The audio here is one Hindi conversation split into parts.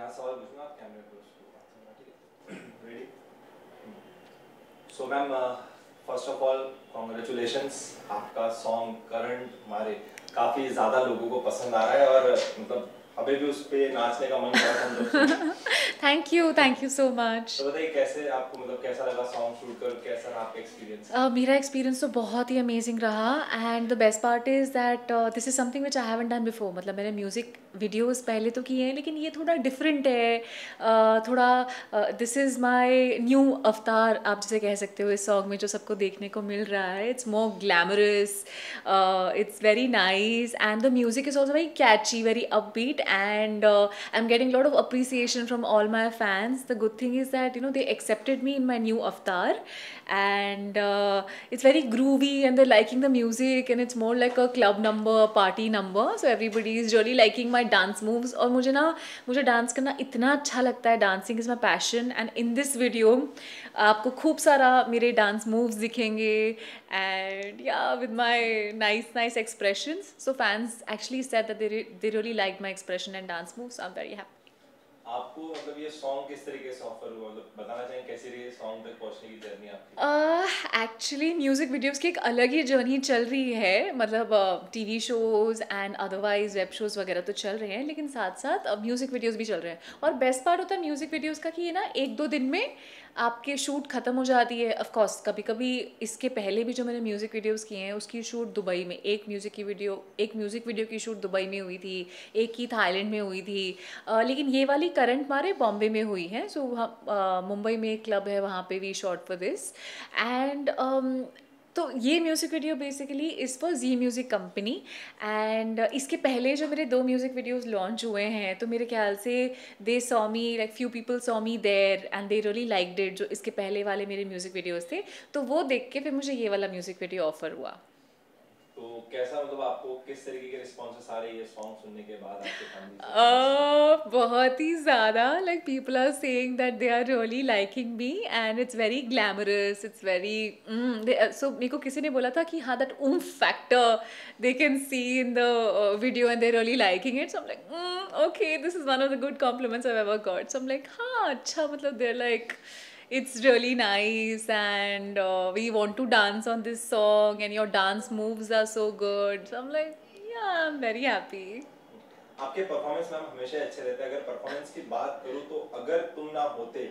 यहाँ सवाल पूछूंगा आप कैमरे पर ready so ma'am first of all congratulations आपका सॉन्ग करंट हमारे काफ़ी ज़्यादा लोगों को पसंद आ रहा है और मतलब अभी भी उस पे नाचने का मन thank you thank you so much बताइए कैसे आपको मतलब कैसा लगा सॉन्ग शूट कर कैसा रहा आपका एक्सपीरियंस uh, मेरा एक्सपीरियंस तो बहुत ही अमेजिंग रहा and the best part is that this is something which I haven't done before मतलब मैंने म्यूजिक वीडियोस पहले तो किए हैं लेकिन ये थोड़ा डिफरेंट है थोड़ा दिस इज माय न्यू अवतार आप जिसे कह सकते हो इस सॉन्ग में जो सबको देखने को मिल रहा है it's more glamorous it's very nice and the music is also very catchy very upbeat and uh, I'm getting a lot of appreciation from all my fans. The good thing is that, you know, they accepted me in my new avatar and uh, it's very groovy and they're liking the music and it's more like a club number, party number. So everybody is really liking my dance moves Or मुझे ना मुझे डांस करना इतना अच्छा लगता है dancing is my passion and in this video आपको खूब सारा मेरे डांस मूव्स दिखेंगे and yeah with nice nice nice expressions so fans actually said that they really liked my expression expression and dance moves I am very happy आपको मतलब ये सॉन्ग किस तरीके से ऑफर हुआ मतलब बताना चाहेंगे कैसे रही सॉन्ग तक पहुंचने की जर्नी आपकी uh, एक्चुअली म्यूज़िक वीडियोस की एक अलग ही जर्नी चल रही है मतलब TV shows and otherwise web shows वगैरह तो चल रहे हैं लेकिन साथ साथ म्यूज़िक वीडियोस भी चल रहे हैं और बेस्ट पार्ट होता है म्यूज़िक वीडियोस का कि ये ना एक दो दिन में आपके शूट ख़त्म हो जाती है ऑफकोर्स कभी कभी इसके पहले भी जो मैंने म्यूज़िक वीडियोज़ किए हैं उसकी शूट दुबई में एक म्यूज़िक की वीडियो एक म्यूज़िक वीडियो की शूट दुबई में हुई थी एक ही थाईलैंड में हुई थी आ, uh, लेकिन ये वाली करंट मारे बॉम्बे में हुई है सो so, uh, मुंबई में एक क्लब है वहाँ पर we shot for this and Um, तो ये म्यूज़िक वीडियो बेसिकली इस पर जी म्यूज़िक कंपनी एंड इसके पहले जो मेरे दो म्यूज़िक वीडियोस लॉन्च हुए हैं तो मेरे ख्याल से they saw me like few people saw me there and they really liked it जो इसके पहले वाले मेरे म्यूज़िक वीडियोस थे तो वो देख के फिर मुझे ये वाला म्यूज़िक वीडियो ऑफर हुआ तो कैसा मतलब आपको किस तरीके के रिस्पॉन्सेस आ रही है सॉन्ग सुनने के बाद आपके फैमिली uh, बहुत ही ज़्यादा like people are saying that they are really liking me and it's very glamorous it's very so मेरे को किसी ने बोला था कि हाँ that um factor they can see in the video and they really liking it so like okay this is one of the good compliments I ever got so am like हाँ अच्छा मतलब there like like, it's really nice and uh, we want to dance on this song and your dance moves are so good. So I'm like, yeah, I'm very happy. आपके परफॉर्मेंस मैम हमेशा अच्छे रहते हैं अगर परफॉर्मेंस की बात करूँ तो अगर तुम ना होते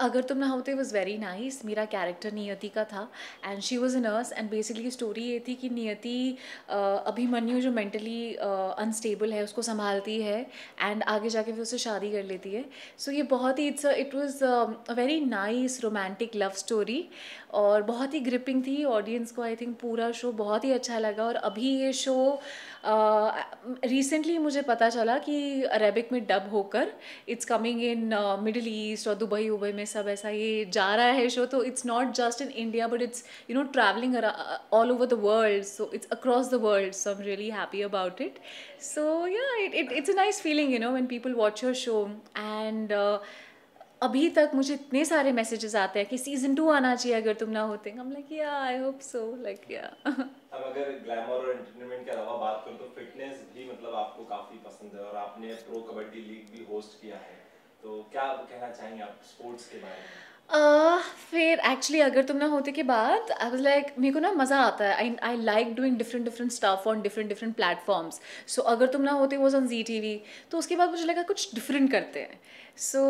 अगर Tum Na Hote was very nice मेरा कैरेक्टर नियति का था and she was a nurse and basically story ये थी कि नियति अभिमन्यु जो मेंटली अनस्टेबल है उसको संभालती है एंड आगे जाके फिर उससे शादी कर लेती है सो ये बहुत ही it's it was a very nice romantic love story और बहुत ही ग्रिपिंग थी ऑडियंस को आई थिंक पूरा शो बहुत ही अच्छा लगा और अभी ये शो रिसेंटली uh, मुझे पता चला कि अरेबिक में डब होकर it's coming in Middle East और दुबई उबई में सब ऐसा ये जा रहा है शो तो it's not just in India but it's you know travelling all over the world so it's across the world so am really happy about it so yeah it it's a nice feeling you know when people watch your show and अभी तक मुझे इतने सारे मैसेजेस आते हैं कि सीजन टू आना चाहिए अगर तुम ना होते हम लाइक या आई होप सो लाइक या अब अगर ग्लैमर और एंटरटेनमेंट के अलावा बात करूं तो फिटनेस भी मतलब आपको काफी पसंद है और आपने प्रो कबड्डी लीग भी होस्ट किया है तो क्या कहना चाहेंगे आप स्पोर्ट्स के बारे में uh, एक्चुअली अगर तुम ना होते के बाद आई वॉज लाइक मेरे को ना मज़ा आता है I I like doing different different stuff on different different platforms so Agar Tum Na Hote was on Zee T V तो उसके बाद मुझे लगा कुछ डिफरेंट करते हैं so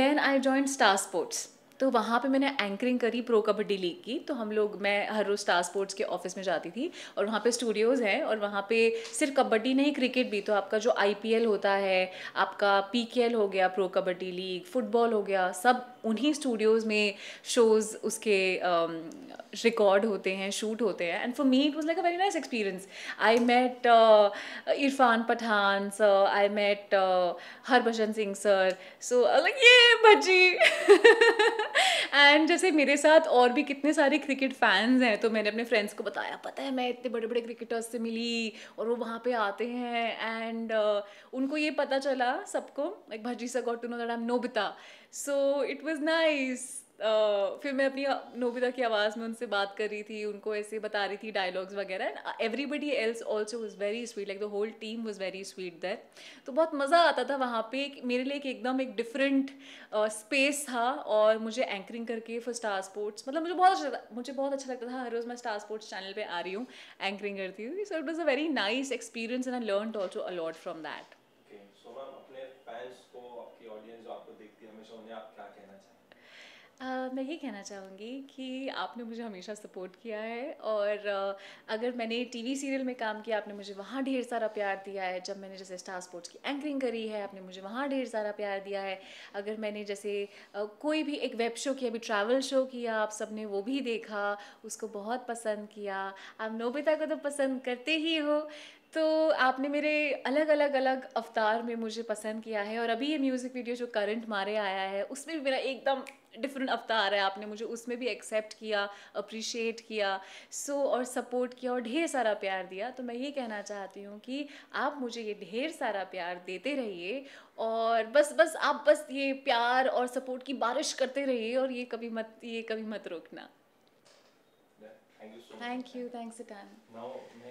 then I join Star Sports तो वहाँ पे मैंने एंकरिंग करी प्रो कबड्डी लीग की तो हम लोग मैं हर रोज़ स्टार स्पोर्ट्स के ऑफिस में जाती थी और वहाँ पे स्टूडियोज़ हैं और वहाँ पे सिर्फ कबड्डी नहीं क्रिकेट भी तो आपका जो आई होता है आपका पी हो गया प्रो कबड्डी लीग फुटबॉल हो गया सब उन्हीं स्टूडियोज़ में शोज़ उसके रिकॉर्ड um, होते हैं शूट होते हैं and for me it was like a very nice experience I met Irfan Pathan sir I met Harbhajan Singh sir so like ये भज्जी एंड जैसे मेरे साथ और भी कितने सारे क्रिकेट फैंस हैं तो मैंने अपने फ्रेंड्स को बताया पता है मैं इतने बड़े बड़े क्रिकेटर्स से मिली और वो वहाँ पे आते हैं एंड uh, उनको ये पता चला सबको लाइक भाजी सा got to know that I am नोबिता सो इट वॉज नाइस फिर मैं अपनी नोबिता की आवाज़ में उनसे बात कर रही थी उनको ऐसे बता रही थी डायलॉग्स वगैरह and everybody else also was very sweet like the whole team was very sweet there तो बहुत मज़ा आता था वहाँ पे मेरे लिए एकदम एक डिफरेंट स्पेस था और मुझे एंकरिंग करके फॉर स्टार स्पोर्ट्स मतलब मुझे बहुत अच्छा मुझे बहुत अच्छा लगता था हर रोज़ मैं स्टार स्पोर्ट्स चैनल पर आ रही हूँ एंकरिंग करती हूँ so it was a very nice experience and I learn also a lot from that Uh, मैं ये कहना चाहूँगी कि आपने मुझे हमेशा सपोर्ट किया है और uh, अगर मैंने टीवी सीरियल में काम किया आपने मुझे वहाँ ढेर सारा प्यार दिया है जब मैंने जैसे स्टार स्पोर्ट्स की एंकरिंग करी है आपने मुझे वहाँ ढेर सारा प्यार दिया है अगर मैंने जैसे uh, कोई भी एक वेब शो किया अभी ट्रैवल शो किया आप सब ने वो भी देखा उसको बहुत पसंद किया आप नोबिता को तो पसंद करते ही हो तो आपने मेरे अलग अलग अलग अवतार में मुझे पसंद किया है और अभी ये म्यूज़िक वीडियो जो करंट मारे आया है उसमें भी मेरा एकदम डिफरेंट अवतार है आपने मुझे उसमें भी एक्सेप्ट किया अप्रिशिएट किया सो so, और सपोर्ट किया और ढेर सारा प्यार दिया तो मैं ये कहना चाहती हूँ कि आप मुझे ये ढेर सारा प्यार देते रहिए और बस बस आप बस ये प्यार और सपोर्ट की बारिश करते रहिए और ये कभी मत ये कभी मत रोकना थैंक यू थैंक्स